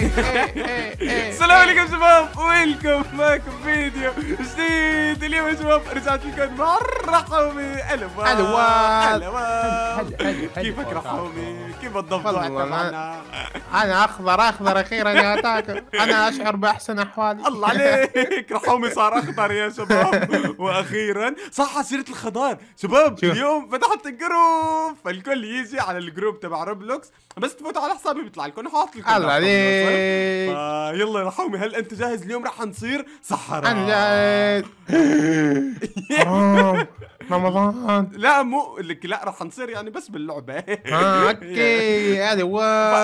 السلام عليكم شباب ويلكم باك فيديو جديد اليوم يا شباب رجعت لكم مره رحومي الوا الوا الوا كيفك رحومي كيف الضفدع تبعنا انا اخضر اخضر اخيرا يا تاكل انا اشعر باحسن احوالي الله عليك رحومي صار اخضر يا شباب واخيرا صح سيره الخضار شباب اليوم فتحت الجروب فالكل يجي على الجروب تبع روبلوكس بس تفوتوا على حسابي بيطلع لكم حاط لكم الله عليك آه، يلا يا رحومي هل انت جاهز اليوم راح نصير سحرة انا جاهز آه. رمضان لا مو لك لا رح نصير يعني بس باللعبه اه اوكي يعني. هذا هو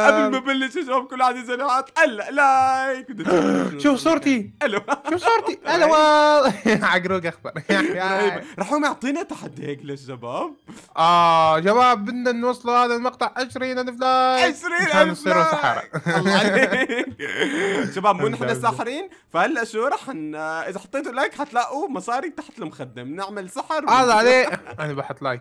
قبل ما بلش اشوف كل عاد ينزل هلا لايك شوف صورتي الو شوف صورتي أيوه. الو عقروق اخبر يعني آه. راحوا معطينا تحدي هيك للشباب اه شباب بدنا نوصل هذا المقطع 20000 لايك 20000 نصيروا سحرة الله عليك شباب مو نحن ساحرين فهلا شو رح اذا حطيتوا لايك حتلاقوا مصاري تحت المخدم نعمل سحر هذا عليه انا بحط لايك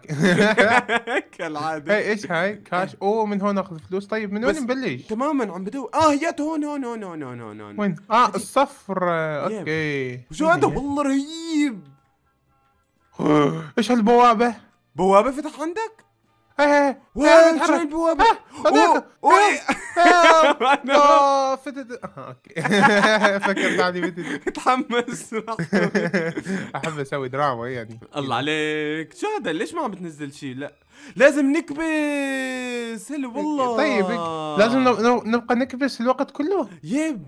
كالعاده هاي ايش هاي كاش اوه من هون اخذ فلوس طيب من وين نبلش؟ تماما عم بدور اه هي هون هون هون هون هون هون وين؟ اه الصفر اوكي شو هذا والله رهيب ايش هالبوابه؟ بوابه فتح عندك؟ إيه، إيه، إيه. وين شري البوابه آه، فتت آه، اوكي فكرت بعدي فتت تحمس احب اسوي دراما يعني الله عليك شو هذا ليش ما عم بتنزل شيء لا لازم نكبس هلا والله طيب لازم نبقى نكبس الوقت كله يب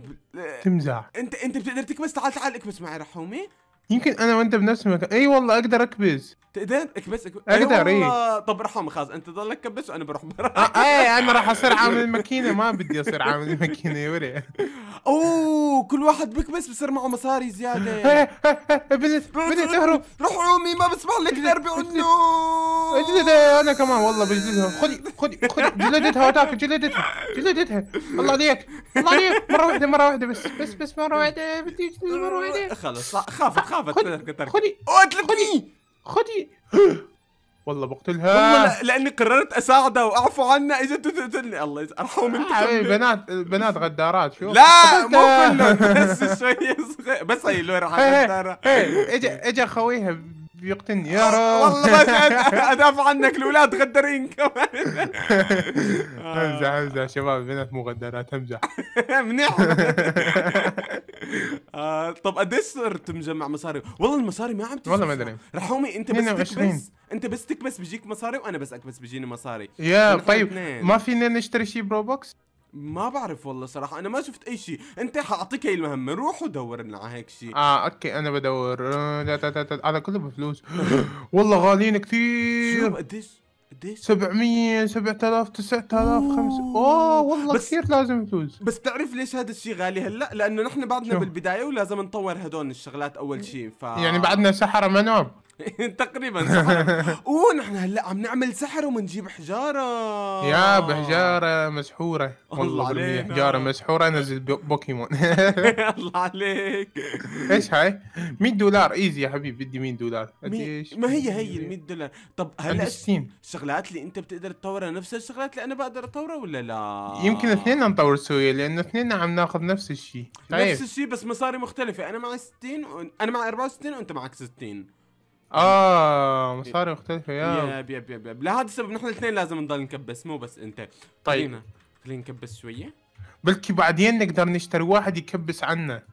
تمزح انت انت بتقدر تكبس تعال تعال اكبس معي رحومي يمكن انا وانت بنفس المكان اي والله اقدر اكبس تقدر اكبس اكبس اقدر أيوة اي والله... طب ارحم خلاص انت ضلك كبس وانا بروح برا آه، اي انا راح اصير عامل الماكينه ما بدي اصير عامل الماكينه يا ولد اوه كل واحد بكبس بصير معه مصاري زياده بنت إيه، إيه، إيه، بنت اهرب روح عمي ما بسمح لك دربي انه اجلدها انا كمان والله بجلدها خذي خذي خذي جلدتها وتاكل جلدتها جلدتها الله عليك الله عليك مره واحده مره واحده بس بس بس مره واحده بدي مره واحده خلص خافت خافت خذي خذي خذي خذي والله بقتلها والله لاني قررت اساعده واعفو عنه اذا تقتلني الله آه، ارحم انت آه بنات بنات غدارات شو لا مو كله بس شويه صغير بس هي اللي راح اجى اجى خويها بيقتلني يا آه، رب والله ما ادافع عنك الاولاد غدرين كمان امزح امزح آه. شباب بنات مغدرات امزح منيح آه، طب قد قديش صرت مجمع مصاري؟ والله المصاري ما عم والله ما ادري رحومي انت بس تكبس انت بس تكبس بيجيك مصاري وانا بس اكبس بيجيني مصاري يا طيب ما فينا نشتري شيء بروبوكس؟ ما بعرف والله صراحة أنا ما شفت أي شيء، أنت حأعطيك هي المهمة، روح ودور لنا على هيك شيء. آه أوكي أنا بدور، آه، لا لا لا هذا كله بفلوس، والله غاليين كثير. شوف قديش؟ قديش؟ 700 7000 9000 5 اوه والله بس كثير لازم فلوس بس تعرف ليش هذا الشيء غالي هلا؟ لانه نحن بعدنا شو. بالبدايه ولازم نطور هدول الشغلات اول شيء ف يعني بعدنا سحره ما نوب تقريبا اوه نحن هلا عم نعمل سحر ومنجيب حجاره يا بحجاره مسحوره والله عليك حجاره مسحوره نزل بوكيمون الله عليك ايش هاي 100 دولار ايزي يا حبيبي بدي 100 دولار قديش ما هي هي ال 100 دولار طب هلا الشغلات اللي انت بتقدر تطورها نفس الشغلات اللي انا بقدر اطورها ولا لا يمكن اثنين نطور سويا لانه اثنين عم ناخذ نفس الشيء نفس طيب. الشيء بس مصاري مختلفه انا معي 60 انا معي 64 وانت معك 60 اه مصاري مختلفه يا يب يب يب يب لهذا السبب نحن الاثنين لازم نضل نكبس مو بس انت طيب خلينا خلينا نكبس شويه بلكي بعدين نقدر نشتري واحد يكبس عنا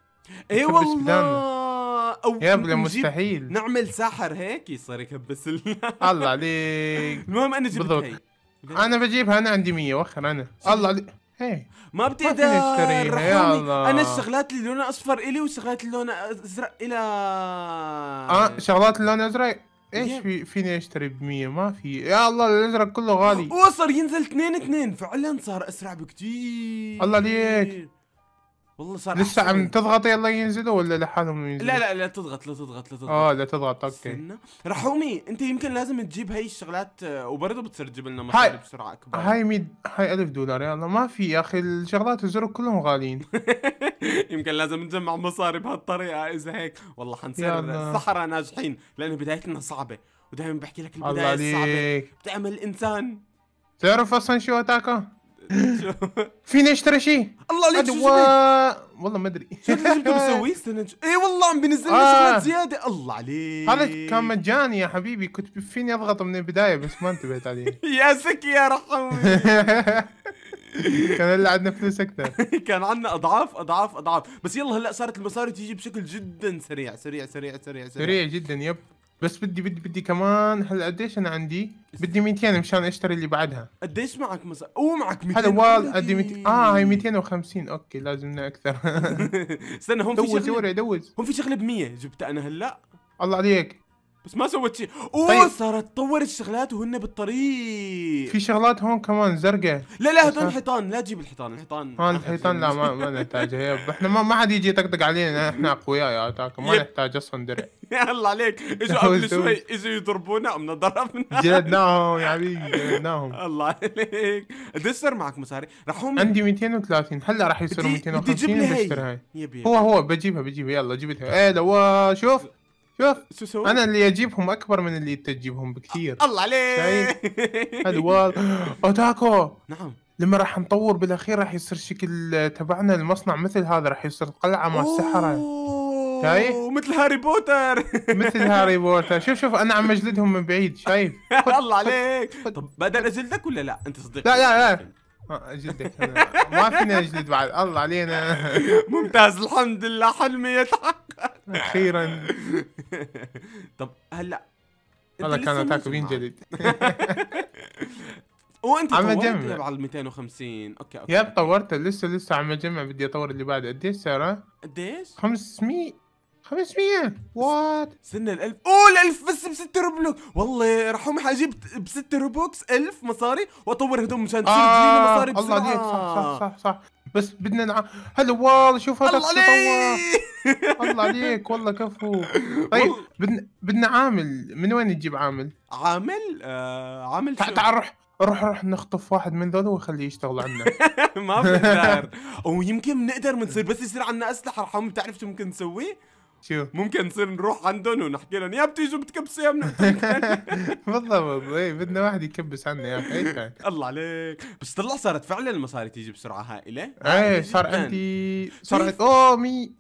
اي والله بدانا. او يا مستحيل نعمل ساحر هيك يصير يكبس لنا الله عليك المهم انا جبت بالضبط انا بجيبها انا عندي 100 وخر انا الله عليك إيه. ما بتقدر رحمني انا الشغلات اللي لونها اصفر الي والشغلات اللي لونها ازرق الى اه شغلات اللي لونها ازرق ايش في فيني اشتري ب 100 ما في يا الله الازرق كله غالي وصار ينزل 2 2 فعلا صار اسرع بكثير الله ليك والله صار لسه عم تضغط يلا ينزلوا ولا لحالهم ينزلوا؟ لا لا لا تضغط لا تضغط لا تضغط اه لا تضغط اوكي استنى رحومي انت يمكن لازم تجيب هاي الشغلات آه، وبرضه بتصير تجيب لنا مصاري بسرعه اكبر هاي 100 هاي 1000 دولار يلا ما في يا اخي الشغلات الزرق كلهم غاليين يمكن لازم نجمع مصاري بهالطريقه اذا هيك والله حنصير صحراء ناجحين لانه بدايتنا صعبه ودائما بحكي لك البدايه الصعبه بتعمل انسان تعرف اصلا شو اتاكا؟ فينا اشترى شيء الله عليك و... والله ما ادري شو اللي جبته مسوي استنى اي والله عم بينزل لي آه. شغلات زياده الله عليك هذا كان مجاني يا حبيبي كنت فيني اضغط من البدايه بس ما انتبهت عليه يا سكي يا رحمي كان اللي عندنا فلوس اكثر كان عندنا اضعاف اضعاف اضعاف بس يلا هلا صارت المصاري تيجي بشكل جدا سريع سريع سريع سريع سريع, سريع جدا يب بس بدي بدي بدي كمان هلا قديش انا عندي؟ بدي 200 مشان اشتري اللي بعدها قديش معك مثلا؟ او معك 200 هذا وال قدي 200 اه هي 250 اوكي لازم اكثر استنى هون في شغله دوز دوز هون في شغله ب 100 جبتها انا هلا الله عليك بس ما سوت شيء اوه طيب. صارت تطور الشغلات وهن بالطريق في شغلات هون كمان زرقاء لا لا هذول حيطان لا تجيب الحيطان الحيطان هون الحيطان لا ما, ما احنا ما, حد يجي يطقطق علينا احنا اقوياء يا تاك ما نحتاج اصلا درع الله عليك اجوا قبل شوي اجوا يضربونا قمنا ضربنا جلدناهم يا حبيبي جلدناهم الله عليك قد صار معك مصاري راح هم عندي 230 هلا راح يصيروا 250 لي هي هو هو بجيبها بجيبها يلا جبتها ايه دوا شوف شوف سوي؟ انا اللي اجيبهم اكبر من اللي تجيبهم بكثير الله عليك هذا والله اوتاكو نعم لما راح نطور بالاخير راح يصير شكل تبعنا المصنع مثل هذا راح يصير قلعه مع السحره شايف؟ مثل هاري بوتر مثل هاري بوتر شوف شوف انا عم اجلدهم من بعيد شايف الله عليك طب بدل اجلدك ولا لا انت صديقي لا لا لا آه، جدك ما فينا نجلد بعد الله علينا ممتاز الحمد لله حلمي يتحقق اخيرا طب هلا والله كان اتاك بينجلد وانت عم اجمع على 250 اوكي اوكي يب طورت لسه لسه عم اجمع بدي اطور اللي بعده قديش سعره؟ قديش؟ 500 500 وات ال1000 اوه ال1000 بس 6 روبلوكس والله اجيب ب 6 روبوكس 1000 مصاري واطور هدوم مشان تصير تجيني آه، مصاري بسرعة الله عليك صح صح صح صح بس بدنا نع... هلا والله شوف هذا الله عليك الله عليك والله كفو طيب بدنا بدنا عامل من وين نجيب عامل؟ عامل؟ آه عامل تعال تعال روح روح روح نخطف واحد من ذول ونخليه يشتغل عنا ما بقدر ويمكن بنقدر بنصير بس يصير عنا اسلحه رحم تعرف شو ممكن نسوي؟ شو ممكن نصير نروح عندهم ونحكي لهم يا بتيجوا بتكبسوا يا بالضبط اي بدنا واحد يكبس عنا يا اخي الله عليك بس طلع صارت فعلا المصاري تيجي بسرعه هائله ايه صار عندي صار اوه مي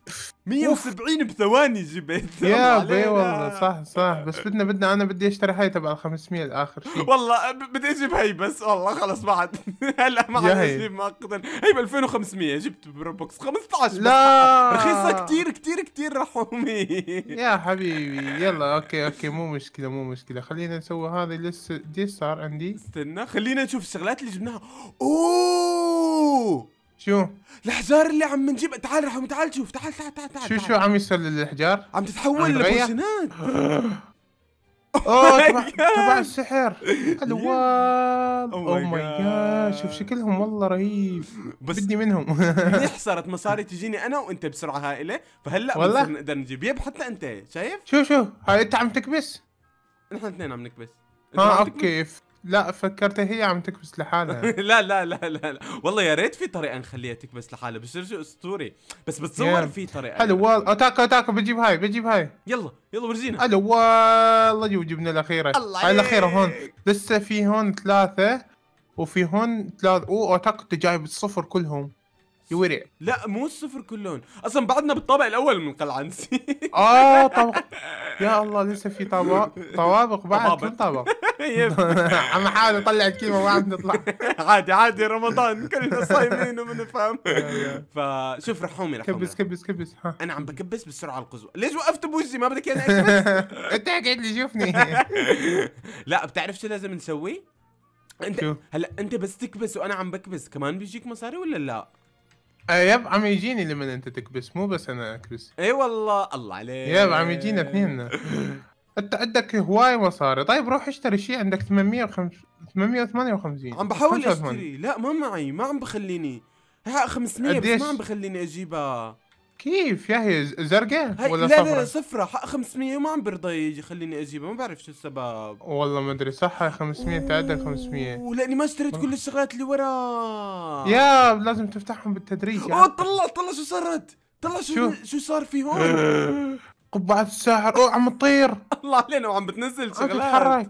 170 بثواني جبت يا بي والله صح صح بس بدنا بدنا انا بدي اشتري هاي تبع ال 500 اخر شيء والله بدي اجيب هاي بس والله خلص ما عاد هلا ما عاد اجيب مؤقتا هي ب 2500 جبت بروبوكس 15 لا رخيصه كثير كثير كثير رحومي يا حبيبي يلا اوكي اوكي مو مشكله مو مشكله خلينا نسوي هذا لسه دي صار عندي استنى خلينا نشوف الشغلات اللي جبناها اوه شو؟ الحجار اللي عم نجيب تعال رحم تعال شوف تعال تعال تعال تعال شو شو عم يصير للحجار؟ عم تتحول لبوشنات oh اوه تبع تبع السحر الوال او ماي جاد شوف شكلهم والله رهيب بس بدي منهم حصرت مصاري تجيني انا وانت بسرعه هائله فهلا والله نقدر نجيب يب حتى انت شايف شو شو هاي انت عم تكبس نحن اثنين عم نكبس اه اوكي لا فكرت هي عم تكبس لحالها لا لا لا لا لا والله يا ريت في طريقه نخليها تكبس لحالها بصير شيء اسطوري بس بتصور في طريقه هلا والله اتاك اتاك بجيب هاي بجيب هاي يلا يلا ورجينا هلا والله جبنا الاخيره الله هاي الاخيره هون لسه في هون ثلاثه وفي هون ثلاث او انت جايب الصفر كلهم يورع لا مو الصفر كلهم اصلا بعدنا بالطابق الاول من القلعه نسيت اه طبق يا الله لسه في طابق طوابق بعد كل طابق عم حاول اطلع الكيما ما عم نطلع عادي عادي رمضان كلنا صايمين وبنفهم فشوف رحومي رحومي كبس كبس كبس انا عم بكبس بالسرعه القزوة ليش وقفت بوجهي ما بدك اياني انت قاعد لي شوفني لا بتعرف شو لازم نسوي؟ انت هلا انت بس تكبس وانا عم بكبس كمان بيجيك مصاري ولا لا؟ آه، يب عم يجيني لما انت تكبس مو بس انا اكبس اي والله الله عليك يب عم يجينا اثنيننا انت عندك هواي مصاري طيب روح اشتري شيء عندك 850 858 عم بحاول اشتري لا ما معي ما عم بخليني ها 500 بس ما عم بخليني اجيبها كيف يا هي زرقاء ولا لا صفرة؟ لا صفرة حق 500 ما عم برضى يخليني اجيبها ما بعرف شو السبب والله ما ادري صح 500 تعدل 500 ولاني ما اشتريت كل الشغلات اللي ورا يا لازم تفتحهم بالتدريج اوه طلع طلع شو صارت طلع شو شو, شو صار في هون قبعة الساحر اوه عم تطير الله علينا وعم بتنزل شغلات تتحرك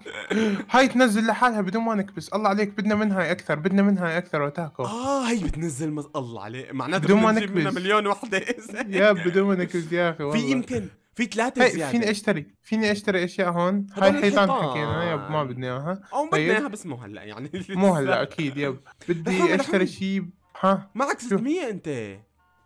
هاي تنزل لحالها بدون ما نكبس الله عليك بدنا منها اكثر بدنا منها اكثر وتاكو اه هي بتنزل مز... الله عليك معناته بدون ما نكبس منها مليون وحده يا بدون ما نكبس يا اخي والله في يمكن في ثلاثة زيادة فيني اشتري فيني اشتري اشياء هون هاي الحيطان حكينا يب ما بدنا اياها او طيب. بدنا اياها بس مو هلا يعني مو هلا اكيد يب بدي اشتري شيء ها معك 600 انت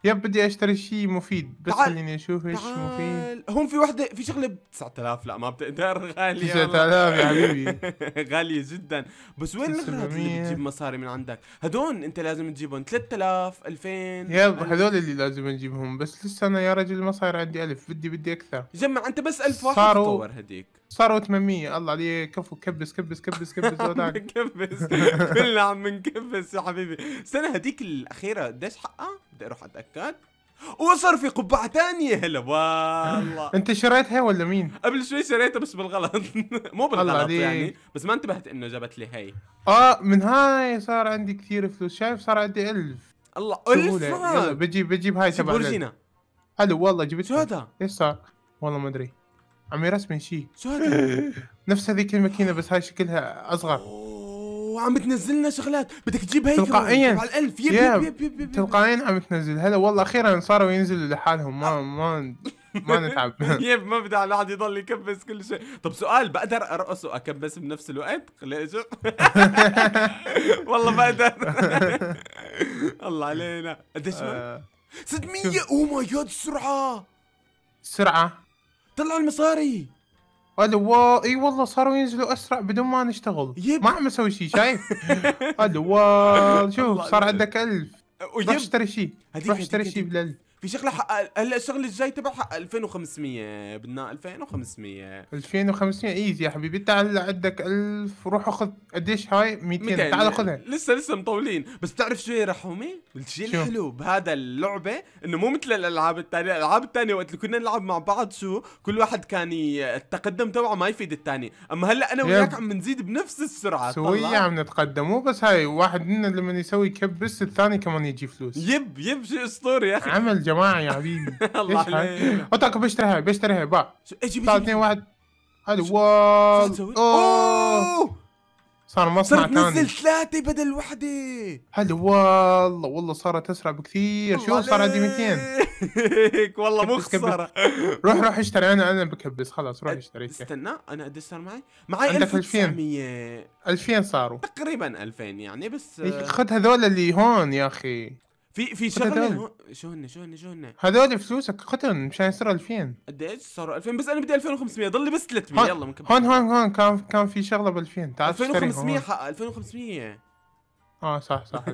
يب بدي اشتري شيء مفيد بس خليني اشوف ايش مفيد هون في وحده في شغله ب 9000 لا ما بتقدر غاليه 9000 يا حبيبي غاليه جدا بس وين الغراض اللي بتجيب مصاري من عندك هدول انت لازم تجيبهم 3000 2000 يب هدول اللي لازم اجيبهم بس لسه انا يا رجل ما صاير عندي 1000 بدي بدي اكثر جمع انت بس 1000 واحد صاروا هديك صاروا 800 الله عليك كفو كبس كبس كبس كبس كبس كلنا عم نكبس يا حبيبي استنى هديك الاخيره قديش حقها؟ بدي اروح اتاكد وصار في قبعة ثانية هلا والله انت شريتها ولا مين؟ قبل شوي شريتها بس بالغلط مو بالغلط يعني بس ما انتبهت انه جابت لي هي اه من هاي صار عندي كثير فلوس شايف صار عندي ألف الله ألف يلا بجيب بجيب هاي تبع برجينا حلو والله جبت شو هذا؟ ايش صار؟ والله ما ادري عم يرسمي شيء نفس هذيك الماكينه بس هاي شكلها اصغر وعم تنزل لنا شغلات بدك تجيب هيك تلقائيا على الالف يب يب يب, يب, يب, تلقائيا عم تنزل هلا والله اخيرا صاروا ينزلوا لحالهم ما ما ما نتعب يب ما بدي على الواحد يضل يكبس كل شيء طب سؤال بقدر ارقص واكبس بنفس الوقت ليش والله بقدر الله علينا قديش 600 او ماي جاد السرعه السرعه طلع المصاري ادوا اي والله صاروا ينزلوا اسرع بدون ما نشتغل يب. ما عم اسوي شيء شايف ادوا شوف صار عندك 1000 روح اشتري شيء روح اشتري شيء بالالف في شغله حق هلا الشغل الجاي تبع حق 2500 بدنا 2500 2500 ايزي يا حبيبي تعال عندك 1000 روح اخذ قديش هاي 200 تعال خذها لسه لسه مطولين بس بتعرف شو يا رحومي؟ الشيء الحلو بهذا اللعبه انه مو مثل الالعاب الثانيه، الالعاب الثانيه وقت اللي كنا نلعب مع بعض شو كل واحد كان التقدم تبعه ما يفيد الثاني، اما هلا انا وياك عم نزيد بنفس السرعه سوية عم نتقدم مو بس هاي واحد منا لما يسوي كبس الثاني كمان يجي فلوس يب يب شيء اسطوري يا اخي عمل جماعه يا حبيبي الله عليك اوتاك بيشتريها بيشتريها باع اجي طلع 2 1 هذا واو صار مصنع ثاني نزل ثلاثة بدل وحدة هذا والله والله صارت اسرع بكثير شو صار عندي 200 والله خسارة روح روح اشتري انا انا بكبس خلاص روح اشتري استنى انا قد صار معي؟ معي 1900 2000 صاروا تقريبا 2000 يعني بس خذ هذول اللي هون يا اخي في في شغله شو هن شو هن شو هن هذول فلوسك قتلهم مشان يصيروا 2000 قد ايش صاروا 2000 بس انا بدي 2500 ضل لي بس 300 يلا ممكن هون هون هون كان كان في شغله ب 2000 تعال 2500 حق 2500 اه صح صح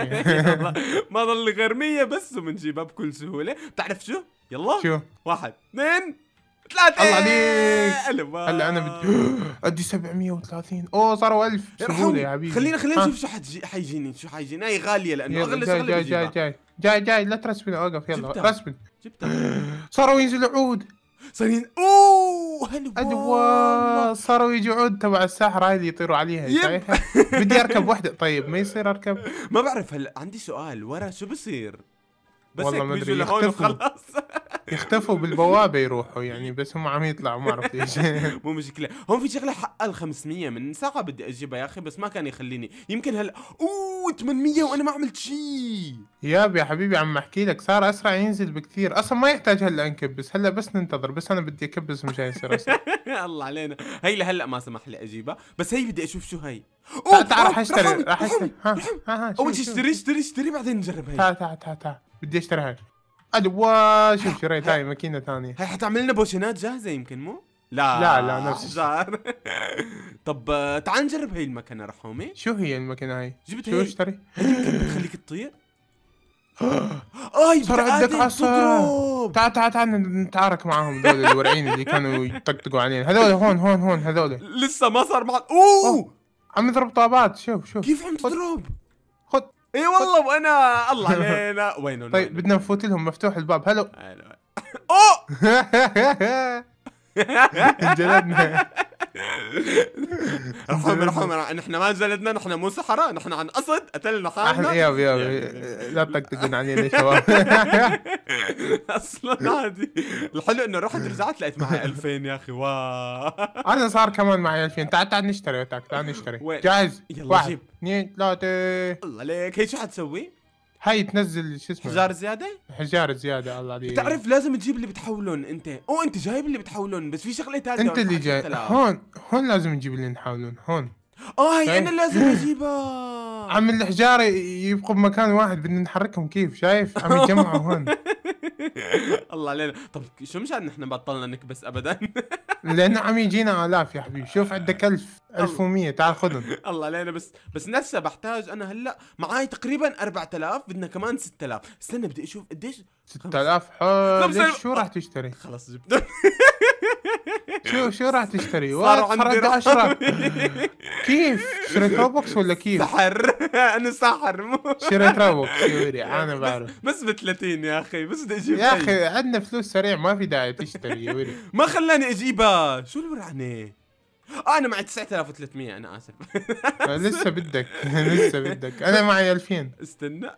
ما ضل لي غير 100 بس وبنجيبها بكل سهوله بتعرف شو يلا شو واحد اثنين ثلاثة الله عليك هلا انا بدي ادي 730 اوه صاروا 1000 يرحمني إيه، يا حبيبي خلينا خلينا نشوف شو حيجيني شو حيجيني هي غالية لأنه أغلى شغلة جاي جاي جاي جاي جاي لا ترسبن اوقف يلا رسبن جبتها صاروا ينزلوا عود صارين اوه هلا صاروا يجوا عود تبع الساحرة هذه يطيروا عليها بدي اركب وحدة طيب ما يصير اركب ما بعرف هلا عندي سؤال ورا شو بصير بس والله ما ادري خلاص يختفوا بالبوابه يروحوا يعني بس هم عم يطلعوا ما اعرف ليش مو مشكله هم في شغله حق ال 500 من ساعه بدي اجيبها يا اخي بس ما كان يخليني يمكن هلا اوه 800 وانا ما عملت شيء ياب يا حبيبي عم احكي لك صار اسرع ينزل بكثير اصلا ما يحتاج هلا نكبس هلا بس ننتظر بس انا بدي اكبس مشان يصير اسرع الله علينا هي لهلا ما سمح لي اجيبها بس هي بدي اشوف شو هي اوه تعال رح اشتري رح اشتري ها ها اول شيء اشتري اشتري اشتري بعدين نجرب هي تعال تعال تعال تعال بدي اشتري هاي ادوا شوف شريت هاي ماكينه ثانيه هاي حتعمل لنا بوشنات جاهزه يمكن مو؟ لا لا لا نفس الشيء طب آه، تعال نجرب هاي المكنه رحومي شو هي المكنه هاي؟ جبت شو اشتري؟ خليك تطير؟ اي صار بدك عصا تعال تعال تعال نتعارك معاهم هذول الورعين اللي كانوا يطقطقوا علينا هذول هون هون هون هذول لسه ما صار مع اوه عم يضرب طابات شوف شوف كيف عم تضرب؟ اي والله وانا الله علينا وينه طيب بدنا نفوت لهم مفتوح الباب هلو اوه انجلدنا رحمة رحمة نحن ما انجلدنا نحن مو سحرة نحن عن قصد قتلنا حالنا احنا ياب ياب يعني لا تكتبون علينا يا شباب اصلا عادي الحلو انه رحت رجعت لقيت معي 2000 يا اخي واو انا صار كمان معي 2000 تعال تعال نشتري تعال نشتري جاهز يلا جيب اثنين ثلاثة الله عليك هي شو حتسوي؟ هاي تنزل شو اسمه حجار زياده حجار زياده الله عليك تعرف لازم تجيب اللي بتحولون انت او انت جايب اللي بتحولون بس في شغله ثانيه انت اللي جاي هون هون لازم نجيب اللي نحولون هون اه هي انا لازم اجيبها عم الحجار يبقوا بمكان واحد بدنا نحركهم كيف شايف عم يتجمعوا هون الله علينا طب شو مشان نحن بطلنا نكبس ابدا لانه عم يجينا الاف يا حبيبي شوف عندك 1000 1100 تعال خذهم الله لينا بس بس لسه بحتاج انا هلا معي تقريبا 4000 بدنا كمان 6000 استنى بدي اشوف قديش 6000 حلو شو آه، راح تشتري خلص جبت شو شو راح تشتري؟ صاروا عندي 10 كيف؟ شريت روبوكس ولا كيف؟ سحر انا سحر مو شريت روبوكس يوري انا بعرف بس ب 30 يا اخي بس بدي اجيب يا اخي عندنا فلوس سريع ما في داعي تشتري يوري ما خلاني اجيبها شو الورعنه؟ انا مع 9300 انا اسف لسه بدك لسه بدك انا معي 2000 استنى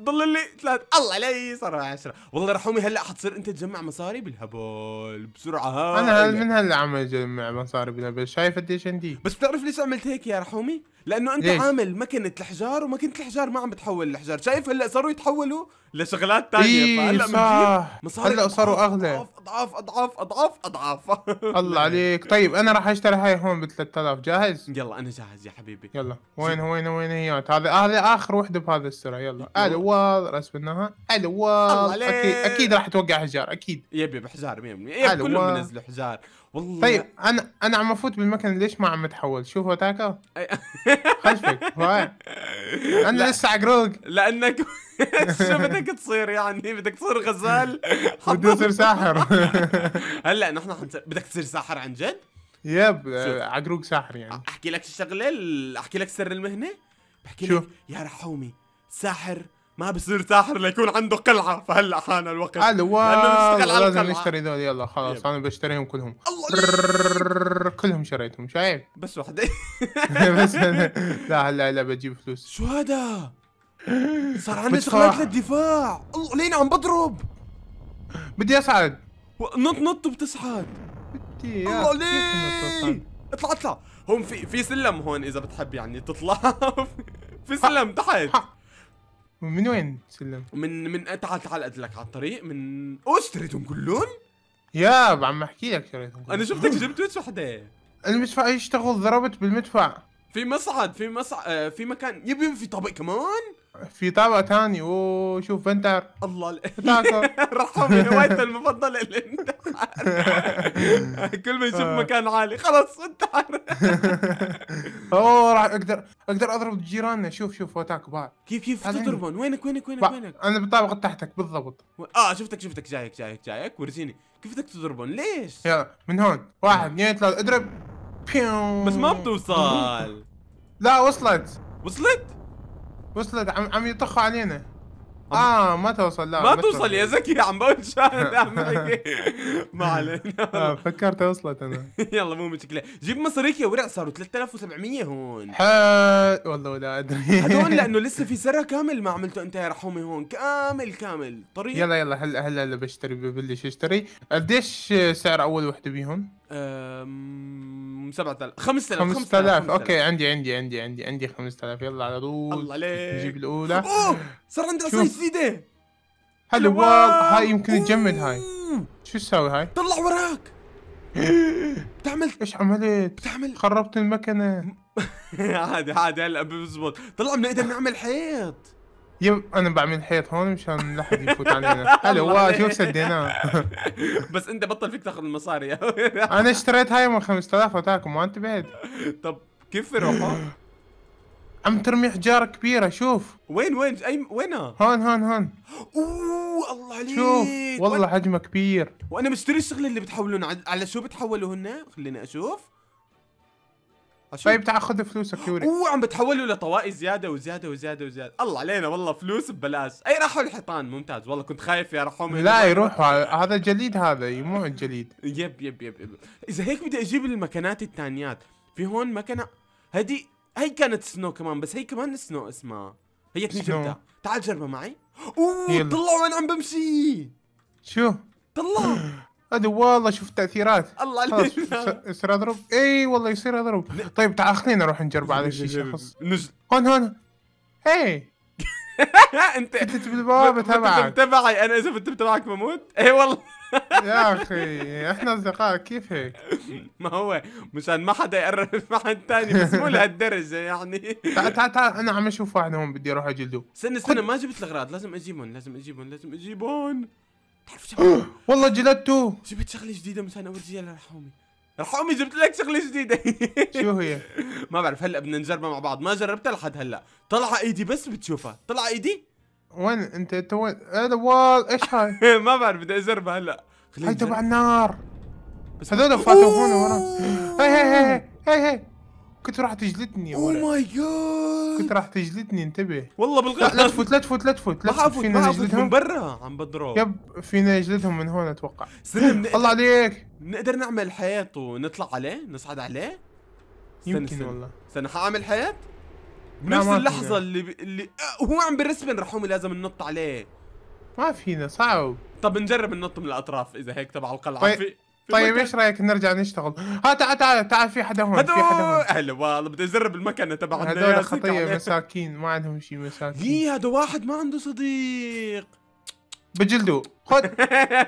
ضل لي ثلاث الله علي صار 10 والله رحومي هلا حتصير انت تجمع مصاري بالهبل بسرعه هاي انا هل من هلا عم اجمع مصاري بالهبل شايف قديش عندي بس بتعرف ليش عملت هيك يا رحومي لانه انت ليش؟ عامل مكنه الحجار ومكنه الحجار ما عم بتحول الحجار شايف هلا صاروا يتحولوا لشغلات ثانيه إيه فهلا صح مصاري هلا صاروا اغلى اضعاف اضعاف اضعاف اضعاف, أضعاف. الله عليك طيب انا راح اشتري هاي هون ب 3000 جاهز يلا انا جاهز يا حبيبي يلا وين وين وين هي هذا هذا اخر وحده بهذا السرعه يلا الواد راس منها الواد اكيد اكيد راح توقع حجار اكيد يبي بحجار 100% يبي كلهم بنزلوا حجار والله طيب انا انا عم افوت بالمكان ليش ما عم اتحول شوف اتاكا خلفك انا لا. لسه عقروق لانك شو بدك تصير يعني بدك تصير غزال بدك تصير ساحر هلا نحن حنت... بدك تصير ساحر عن جد؟ يب آه، عقروق ساحر يعني احكي لك الشغله احكي لك سر المهنه بحكي لك يا رحومي ساحر ما بصير ساحر ليكون عنده قلعه فهلا حان الوقت الو لازم نشتري ذول يلا خلاص انا بشتريهم كلهم الله كلهم شريتهم شايف بس وحده بس لا هلا هلا بجيب فلوس شو هذا صار عندي شغلات للدفاع الله لين عم بضرب بدي اصعد نط نط وبتصعد بدي الله عليك اطلع اطلع هون في في سلم هون اذا بتحب يعني تطلع في سلم تحت من وين تسلم؟ من من تعال تعال ادلك على الطريق من اوه اشتريتهم كلهم؟ يا عم احكي لك شريتهم انا شفتك جبت وحده المدفع يشتغل ضربت بالمدفع في مصعد في مصعد آه، في مكان يبي في طابق كمان في طابع ثاني اوه شوف فنتر الله رحمني هوايته المفضلة الانتحار كل ما يشوف آه. مكان عالي خلاص انتحر اوه راح اقدر اقدر اضرب جيراننا شوف شوف وتاك بعد كيف كيف تضربون وينك وينك وينك وينك انا بالطابق تحتك بالضبط اه شفتك شفتك جايك جايك جايك ورجيني كيف بدك تضربون ليش؟ يلا من هون واحد اثنين ثلاثة اضرب بس ما بتوصل لا وصلت وصلت؟ وصلت عم عم يطخوا علينا اه ما توصل لا ما توصل يا زكي عم بقول شاهد اعمل ما علينا آه، فكرت وصلت انا يلا مو مشكله جيب مصاريك يا ورع صاروا 3700 هون والله ولا ادري هدول لانه لسه في سرة كامل ما عملته انت يا رحومي هون كامل كامل طريق يلا يلا هلا هلا هلا بشتري ببلش اشتري قديش سعر اول وحده بيهم؟ 7000 5000 5000 اوكي عندي عندي عندي عندي عندي 5000 يلا على طول الله عليك نجيب الاولى اوه صار عندي عصايه جديده هلا واو هاي يمكن تجمد هاي شو تسوي هاي؟ طلع وراك بتعمل ايش عملت؟ بتعمل خربت المكنه عادي عادي هلا بزبط طلع بنقدر نعمل حيط يم انا بعمل حيط هون مشان لا حد يفوت علينا هلا هو شوف سديناه بس انت بطل فيك تاخذ المصاري انا اشتريت هاي من 5000 وتاكم ما انتبهت طب كيف روحه عم ترمي حجارة كبيرة شوف وين وين اي وينها؟ هون هون هون اوه الله عليك شوف والله حجمه كبير وانا مشتري الشغلة اللي بتحولون على شو بتحولوا هن؟ خليني اشوف أشوف. طيب تعال خذ فلوسك يوري اوه عم بتحولوا لطوائي زياده وزياده وزياده وزياده الله علينا والله فلوس ببلاش اي راحوا الحيطان ممتاز والله كنت خايف يا رحوم لا يروحوا هذا جليد هذا مو الجليد يب يب يب, يب. اذا هيك بدي اجيب المكنات الثانيات في هون مكنه هدي هي كانت سنو كمان بس هي كمان سنو اسمها هي تنجبتها تعال جربها معي اوه طلع طلعوا وين عم بمشي شو طلع هذا والله شوف تاثيرات الله عليك يصير اضرب اي والله يصير اضرب طيب تعال خلينا نروح نجرب على شي شخص نزل هون هون هي انت انت بالبوابه تبعك انت تبعي انا اذا كنت تبعك بموت اي والله يا اخي احنا اصدقاء كيف هيك؟ ما هو مشان ما حدا يقرب مع الثاني ثاني بس مو لهالدرجه يعني تعال تعال تعال انا عم اشوف واحد هون بدي اروح اجلده استنى استنى ما جبت الاغراض لازم اجيبهم لازم اجيبهم لازم اجيبهم تعرف والله جلدته جبت شغله جديده مشان انا لحومي رحومي رحومي جبت لك شغله جديده شو هي؟ ما بعرف هلا بدنا نجربها مع بعض ما جربتها لحد هلا طلع ايدي بس بتشوفها طلع ايدي وين انت انت وين؟ هذا وال ايش هاي؟ ما بعرف بدي اجربها هلا هاي تبع النار بس هذول فاتوا هون ورا هي هي هي هي هي كنت راح تجلدني او ماي جاد كنت راح تجلدني انتبه والله بالغلط لا تفوت لا تفوت لا تفوت لا تفوت فينا نجلدهم من برا عم بضرب يب فينا نجلدهم من هون اتوقع سلم الله عليك نقدر نعمل حيط ونطلع عليه نصعد عليه يمكن والله استنى حاعمل حيط بنفس اللحظة اللي اللي هو عم بالرسبن رحومي لازم ننط عليه ما فينا صعب طب نجرب ننط من الاطراف اذا هيك تبع القلعة طيب، طيب ايش رايك نرجع نشتغل؟ ها تعال تعال تعال في حدا هون في حدا هون هلا والله بدي اجرب المكنه تبعنا هذول خطيه مساكين ما عندهم شيء مساكين ليه هذا واحد ما عنده صديق بجلده خد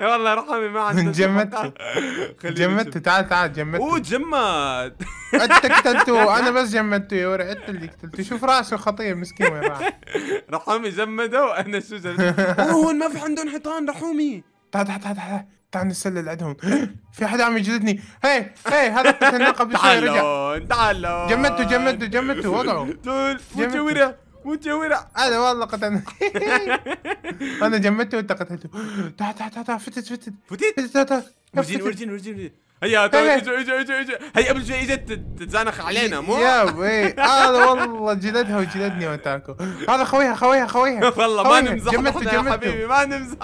والله رحمي ما عنده جمدته جمدته تعال تعال جمدته اوه جمد انت قتلته انا بس جمدته يا ورع انت اللي قتلته شوف راسه خطيه مسكين وين راح رحومي جمده وانا شو جمدته هون ما في عندهم حيطان رحومي تعال تعال تعال تعال نسلل عندهم في حدا عم يجلدني هاي هاي هذا قتلناه قبل شوي رجع تعالوا جمدته جمدته جمدته وضعه دول مجوره مجوره هذا والله قتلنا انا جمدته وانت قتلته تعال تعال تعال فتت فتت فتت فتت فتت فتت هيا اجوا اجوا اجوا اجوا هي قبل شوي اجت تتزانخ علينا مو يا وي هذا والله جلدها وجلدني وتاكو هذا خويها خويها خويها والله ما نمزح جمدته يا حبيبي ما نمزح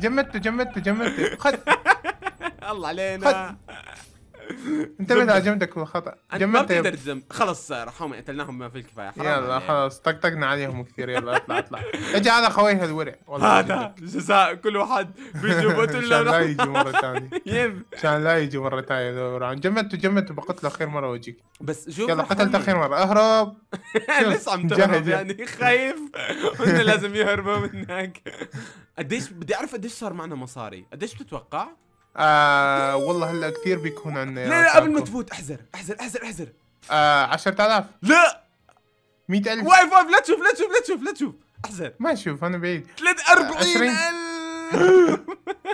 جمدته جمدته جمدته خذ الله علينا انتبه على جمدك وخطا ما بتقدر طيب. تزم خلص رحوم قتلناهم بما في الكفايه يلا خلاص طقطقنا عليهم كثير يلا اطلع اطلع اجي على خوي الورع والله هذا جزاء كل واحد بيجي بقتل عشان لا يجي مره ثانيه عشان لا يجي مره ثانيه جمدته جمدته بقتله خير مره واجيك بس شوف يلا قتلته خير مره اهرب لسه عم تهرب يعني خايف قلنا لازم يهربوا من هناك قديش بدي اعرف قديش صار معنا مصاري قديش بتتوقع؟ آه والله هلا كثير بيكون عندنا لا لا قبل ما تفوت احذر احذر احذر احذر آه 10000 لا 100000 واي فايف لا تشوف لا تشوف لا تشوف لا تشوف احذر ما اشوف انا بعيد 43000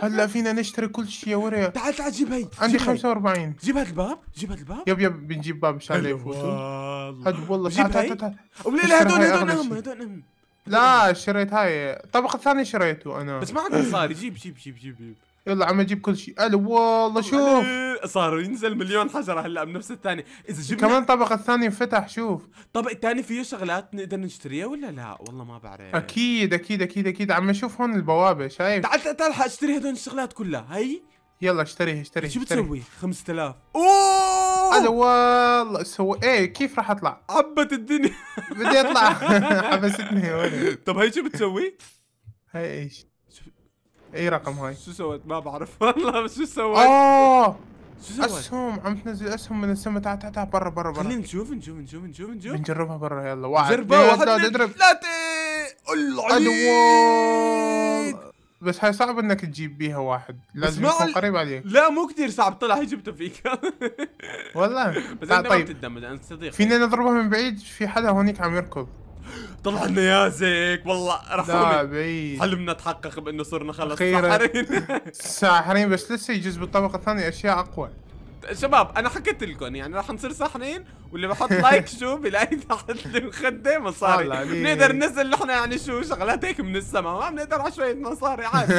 هلا فينا نشتري كل شيء يا ورق تعال تعال جيب هي عندي 45 جيب هذا الباب جيب هذا الباب يب يب بنجيب باب مشان لا يفوتوا هاد والله تعال تعال تعال وبالله هدول هدول اهم هدول اهم لا شريت هاي الطبق الثاني شريته انا بس ما عندي مصاري جيب جيب جيب جيب جيب يلا عم اجيب كل شيء الو والله شوف صار ينزل مليون حجره هلا بنفس الثاني اذا جبنا كمان الطبق الثاني انفتح شوف الطبق الثاني فيه شغلات نقدر نشتريها ولا لا والله ما بعرف اكيد اكيد اكيد اكيد عم اشوف هون البوابه شايف تعال تعال اشتري هدول الشغلات كلها هي يلا اشتري اشتري شو بتسوي 5000 اوه هذا والله سو ايه كيف راح اطلع عبت الدنيا بدي اطلع حبستني هون طب هي شو بتسوي هي ايش اي رقم هاي شو سويت ما بعرف والله شو سويت اه شو سويت اسهم عم تنزل اسهم من السما تعال تعال برا برا برا خلينا نشوف نشوف نشوف نشوف نشوف بنجربها برا يلا واحد جربها واحد اضرب ثلاثة الله عليك بس هاي صعب انك تجيب بيها واحد لازم يكون قريب عليك لا مو كثير صعب طلع هي جبته فيك والله بس انت طيب. ما بتتدمج انا صديق فينا نضربها من بعيد في حدا هونيك عم يركض طلع لنا يا زيك والله رحمني نعم، حلمنا تحقق بانه صرنا خلص ساحرين ساحرين بس لسه يجوز بالطبقه الثانيه اشياء اقوى شباب انا حكيت لكم يعني راح نصير ساحرين واللي بحط لايك شو بلاقي تحت المخده مصاري بنقدر ننزل نحن يعني شو شغلات هيك من السماء ما بنقدر على شويه مصاري عادي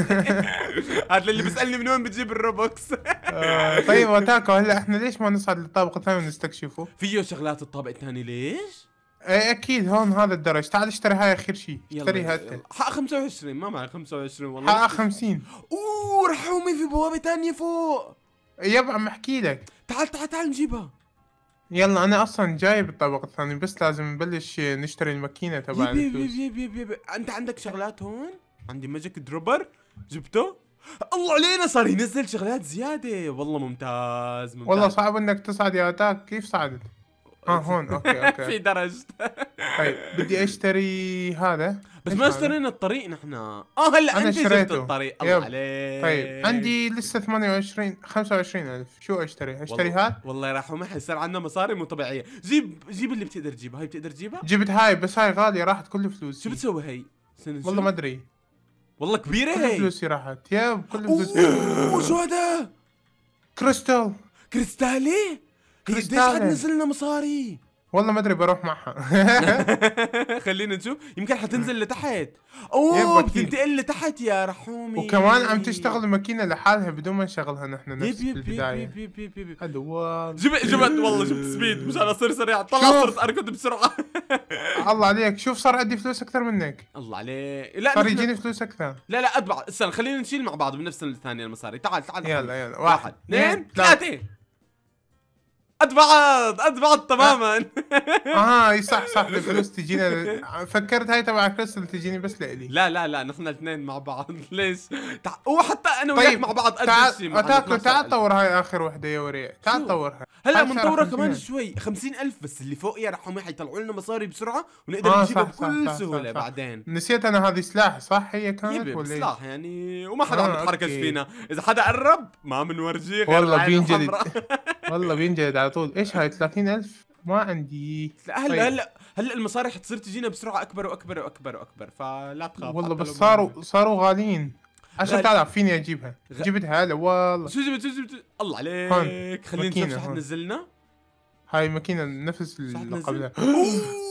هذا اللي بيسالني من وين بتجيب الروبوكس آه، طيب وتاكو هلا احنا ليش ما نصعد للطابق الثاني ونستكشفه؟ فيه شغلات الطابق الثاني ليش؟ اي اكيد هون هذا الدرج تعال اشتري هاي اخر شيء اشتري هاي حق 25 ما معي 25 والله حق 50 اوه رح يومي في بوابه ثانيه فوق يب عم احكي لك تعال تعال تعال نجيبها يلا انا اصلا جايب الطبق الثاني بس لازم نبلش نشتري الماكينه تبع يب, يب يب يب يب انت عندك شغلات هون عندي ماجيك دروبر جبته الله علينا صار ينزل شغلات زياده والله ممتاز, ممتاز. والله صعب انك تصعد يا تاك كيف صعدت اه هون اوكي اوكي في درج طيب بدي اشتري هذا بس ما اشترينا الطريق نحن اه هلا انا شريته الطريق الله عليك طيب عندي لسه 28 25000 شو اشتري؟ اشتري هذا؟ والله راح ما حيصير عندنا مصاري مو طبيعيه، جيب جيب اللي بتقدر تجيبها، هاي بتقدر تجيبها؟ جبت هاي بس هاي غاليه راحت كل فلوسي شو بتسوي هاي؟ والله ما ادري والله كبيره هي كل فلوسي راحت يا كل فلوسي اوه شو هذا؟ كريستال كريستالي؟ قديش حد نزل لنا مصاري والله ما ادري بروح معها خلينا نشوف يمكن حتنزل لتحت اوه بتنتقل لتحت يا رحومي وكمان عم تشتغل الماكينه لحالها بدون ما نشغلها نحن نفس يب البدايه يب يب يب ادوار جبت جبت والله جبت سبيد مشان اصير سريع طلع صرت اركض بسرعه الله عليك شوف صار عندي فلوس اكثر منك الله عليك لا صار يجيني فلوس اكثر لا لا اتبع استنى خلينا نشيل مع بعض بنفس الثانيه المصاري تعال تعال يلا يلا واحد اثنين ثلاثه قد بعض قد بعض تماما اه, آه، اي صح صح الفلوس تجينا فكرت هاي تبع كريستال تجيني بس لإلي لا لا لا نحن الاثنين مع بعض ليش؟ تع... حتى انا وياك طيب. مع بعض قد تعال بعض تعال طور هاي اخر وحده يا وريع تعال طورها هلا بنطورها كمان شوي 50000 بس اللي فوق يا رحمه حيطلعوا لنا مصاري بسرعه ونقدر آه نجيبها بكل صح سهوله صح بعدين نسيت انا هذه سلاح صح هي كانت ولا سلاح يعني وما حدا آه، عم يتحركش فينا اذا حدا قرب ما بنورجيه والله بينجلد والله بينجلد على طول ايش هاي 30000 ما عندي لا هلا طيب. هلا هلا المصاري حتصير تجينا بسرعه اكبر واكبر واكبر واكبر فلا تخاف والله بس صاروا صاروا غاليين 10000 فيني اجيبها غ... جبتها هلا والله شو جبت شو جبت الله عليك خلينا نشوف شو نزلنا هاي ماكينه نفس اللي قبلها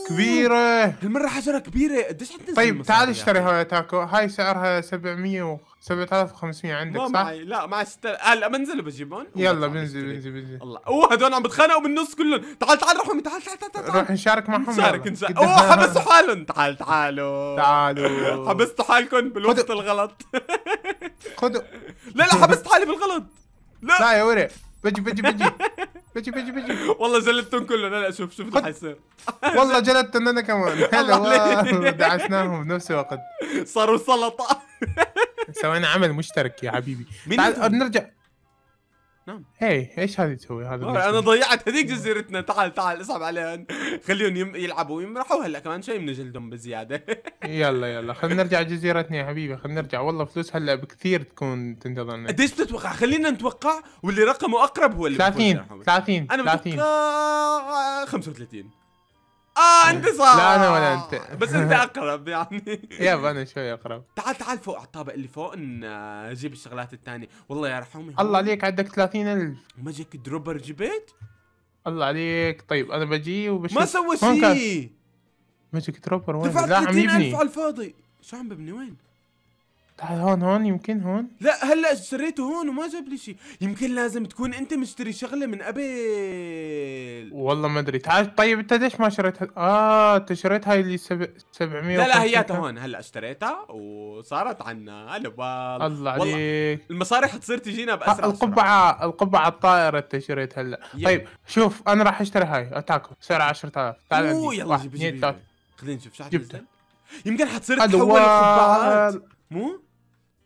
كبيرة المرة حجرة كبيرة قديش حتنزل طيب تعال اشتري هاي تاكو هاي سعرها 700 و 7500 عندك ما صح؟ معي لا معي 6 هلا بنزل بجيبهم يلا بنزل بنزل بنزل الله اوه هدول عم بتخانقوا بالنص كلهم تعال تعال روحوا تعال تعال تعال تعال روح نشارك معهم نشارك نشارك اوه حبسوا حالهم تعال تعالوا تعالوا حبستوا حالكم بالوقت الغلط خذوا لا لا حبست حالي بالغلط لا لا يا ورق بجي بجي بجي بجي بجي بجي والله زلتهم كلهم لا شوف شوف اللي حيصير والله جلدتهم انا كمان هلا دعسناهم بنفس الوقت صاروا سلطه سوينا عمل مشترك يا حبيبي تعال نرجع نعم هي إيه، ايش هذه تسوي هذا انا ضيعت هذيك جزيرتنا تعال تعال اصعب عليهم خليهم يلعبوا يمرحوا هلا كمان شوي بنجلدهم بزياده يلا يلا خلينا نرجع جزيرتنا يا حبيبي خلينا نرجع والله فلوس هلا بكثير تكون تنتظرنا قديش بتتوقع خلينا نتوقع واللي رقمه اقرب هو اللي 30 30 انا بتوقع 35 اه انت صح لا انا ولا انت بس انت اقرب يعني يب انا شوي اقرب تعال تعال فوق على الطابق اللي فوق نجيب آه، الشغلات الثانيه والله يرحمهم الله عليك عندك 30000 ماجيك دروبر جبت؟ الله عليك طيب انا بجي وبشوف ما سوى شيء ماجيك دروبر وين؟ دفعت 30000 على الفاضي شو عم ببني وين؟ تعال هون هون يمكن هون لا هلا اشتريته هون وما جاب لي شيء يمكن لازم تكون انت مشتري شغله من قبل والله ما ادري تعال طيب انت ليش ما شريت اه انت شريت هاي اللي 700 لا لا هياتها هون هلا اشتريتها وصارت عنا هلا والله الله عليك المصاريح تصير تجينا باسرع القبعه القبعه الطائره انت شريتها هلا طيب شوف انا راح اشتري هاي اتاكو سعرها 10000 تعال اوه يلا جيب جيب خلينا نشوف جبتها يمكن حتصير تحول القبعات مو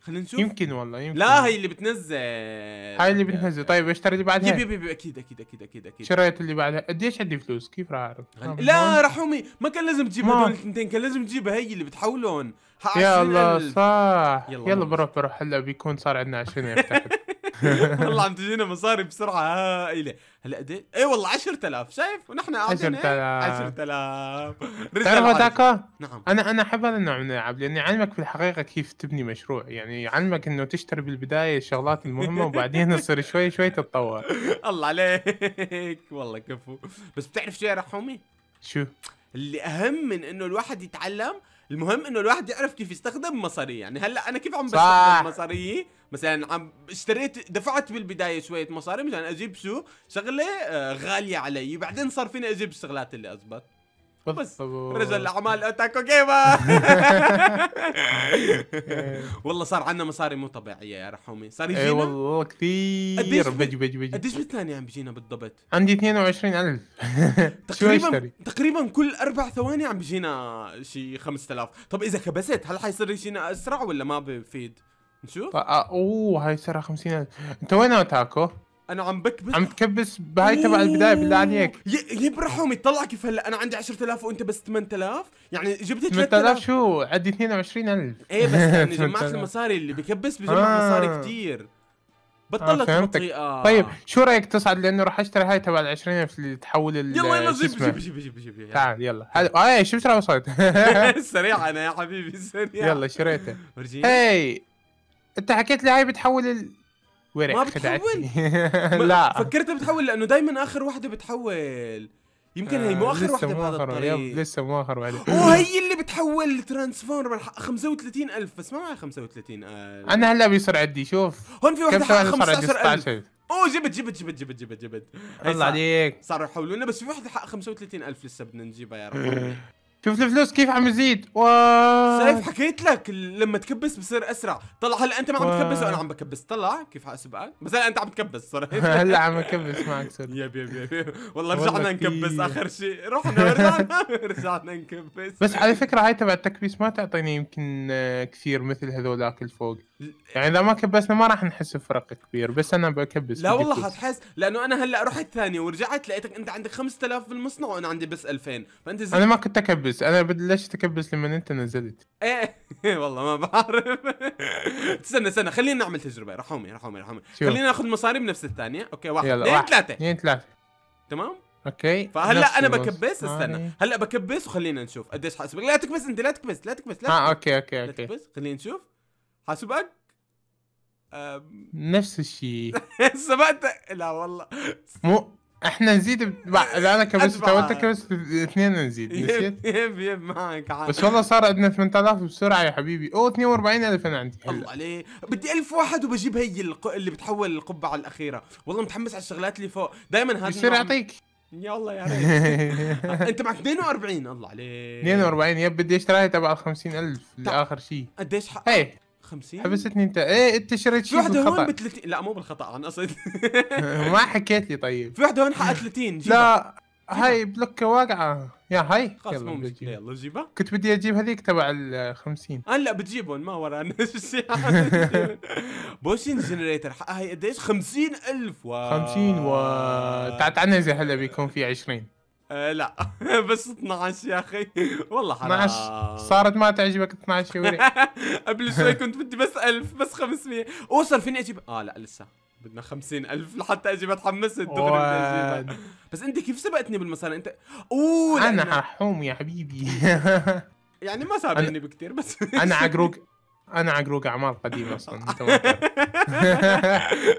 خلينا نشوف يمكن والله يمكن لا هي اللي بتنزل هاي اللي بتنزل طيب اشتري اللي بعدها يب يب اكيد اكيد اكيد اكيد اكيد شريت اللي بعدها قديش عندي فلوس كيف راح اعرف آه، لا رحومي ما كان لازم تجيب هذول الثنتين كان لازم تجيب هي اللي بتحولهم يا الله صح يلا, يلا بروح بروح هلا بيكون صار عندنا 20 تحت والله عم تجينا مصاري بسرعه هائله هلا قد ايه, إيه والله 10000 شايف ونحن قاعدين 10000 10000 بتعرف هذاك؟ نعم انا انا احب هذا النوع من الالعاب لانه يعلمك في الحقيقه كيف تبني مشروع يعني يعلمك انه تشتري بالبدايه الشغلات المهمه وبعدين تصير شوي شوي تتطور الله عليك والله كفو بس بتعرف شو يا رحومي شو اللي اهم من انه الواحد يتعلم المهم انه الواحد يعرف كيف يستخدم مصاريه يعني هلا انا كيف عم بستخدم مصاريي مثلا عم اشتريت دفعت بالبدايه شويه مصاري مثلا شو شغله آه، غاليه علي بعدين صار فيني اجيب الشغلات اللي اثبت بس رجل الاعمال اوتاكو جيمر والله صار عندنا مصاري مو طبيعيه يا رحومي صار إيه، يجينا اي والله كثير بج بج بج قديش بالثانيه عم بيجينا بالضبط؟ عندي 22000 تقريبا تقريبا كل اربع ثواني عم بيجينا شيء 5000 طب اذا كبست هل حيصير يجينا اسرع ولا ما بفيد؟ نشوف آه، اوه هاي سرعه 50000 انت وين اوتاكو؟ انا عم بكبس عم تكبس بهاي تبع البدايه بالله عليك يبرحهم يطلع كيف هلا انا عندي 10000 وانت بس 8000 يعني جبت 8000 شو عندي 22000 ايه بس يعني جمعت المصاري اللي بكبس بجمع آه. مصاري كثير بطلت آه بطيئه طيب شو رايك تصعد لانه راح اشتري هاي تبع ال 20000 اللي تحول ال يلا يلا جيب جيب جيب جيب جيب تعال يلا هاي آه، شو بسرعه وصلت سريع انا يا حبيبي سريع يلا شريته هي انت حكيت لي هاي بتحول ال... ورق ما بتحول لا فكرت بتحول لانه دائما اخر وحده بتحول يمكن هي مو آه، اخر وحده بهذا الطريق لسه مو اخر وحده وهي اللي بتحول ترانسفورمر 35000 بس ما معي 35000 انا هلا بيصير عندي شوف هون في وحده 15000 اوه جبت جبت جبت جبت جبت جبت الله عليك صاروا يحولوا لنا بس في وحده حق 35000 لسه بدنا نجيبها يا رب شوف الفلوس كيف عم يزيد سيف حكيت لك لما تكبس بصير اسرع طلع هلا انت ما عم تكبس وانا عم بكبس طلع كيف حاسبك بس هلا انت عم تكبس صراحه هلا عم بكبس معك صرت يب يب يب والله رجعنا نكبس اخر شيء رحنا رجعنا رجعنا نكبس بس على فكره هاي تبع التكبيس ما تعطيني يمكن آه، كثير مثل هذولاك الفوق يعني اذا ما كبسنا ما راح نحس بفرق كبير بس انا بكبس لا والله حتحس لانه انا هلا رحت ثانيه ورجعت لقيتك انت عندك 5000 بالمصنع وانا عندي بس 2000 فانت انا ما كنت اكبس تكبس انا ليش تكبس لما انت نزلت ايه والله ما بعرف استنى استنى خلينا نعمل تجربه رحومي رحومي رحومي خلينا ناخذ مصاري بنفس الثانيه اوكي واحد اثنين ثلاثه اثنين ثلاثه تمام اوكي فهلا انا بكبس استنى هلا بكبس وخلينا نشوف قديش حاسبك لا تكبس انت لا تكبس لا تكبس لا اه اوكي اوكي اوكي لا تكبس خلينا نشوف حاسبك أم... نفس الشيء سبقت لا والله مو احنا نزيد ب... لا انا كبست وانت كبست اثنين نزيد نسيت يب يب معك عادي بس والله صار عندنا 8000 بسرعه يا حبيبي اوه 42000 انا عندي الله عليه بدي 1000 واحد وبجيب هي الق... اللي بتحول القبعه الاخيره والله متحمس على الشغلات اللي فوق دائما هذا بصير يعطيك يلا يا ريت انت معك 42 الله عليك 42 يب بدي اشتريها تبع ال 50000 لاخر شيء قديش حق؟ ايه 50 حبستني انت ايه انت شريت شيء في وحده هون ب 30 لا مو بالخطا انا قصدي ما حكيت لي طيب في وحده هون حق 30 لا هاي بلوكه واقعه يا هاي خلاص مو مشكله يلا جيبها كنت بدي اجيب هذيك تبع ال 50 هلا بتجيبهم ما ورانا شو السياحه بوشن جنريتر حقها هي قديش 50000 واو 50 واو تعال تعال ننزل هلا بيكون في 20 آه، لا بس 12 يا اخي والله حرام 12 صارت ما تعجبك 12 يوري قبل شوي كنت بدي بس 1000 بس 500 اوصل فيني اجيب اه لا لسه بدنا 50000 لحتى اجيب اتحمست الدغري بس انت كيف سبقتني بالمسار انت اوه انا ححوم يا حبيبي يعني ما سابقني بكثير بس انا عقروق انا عقروق اعمال قديمه اصلا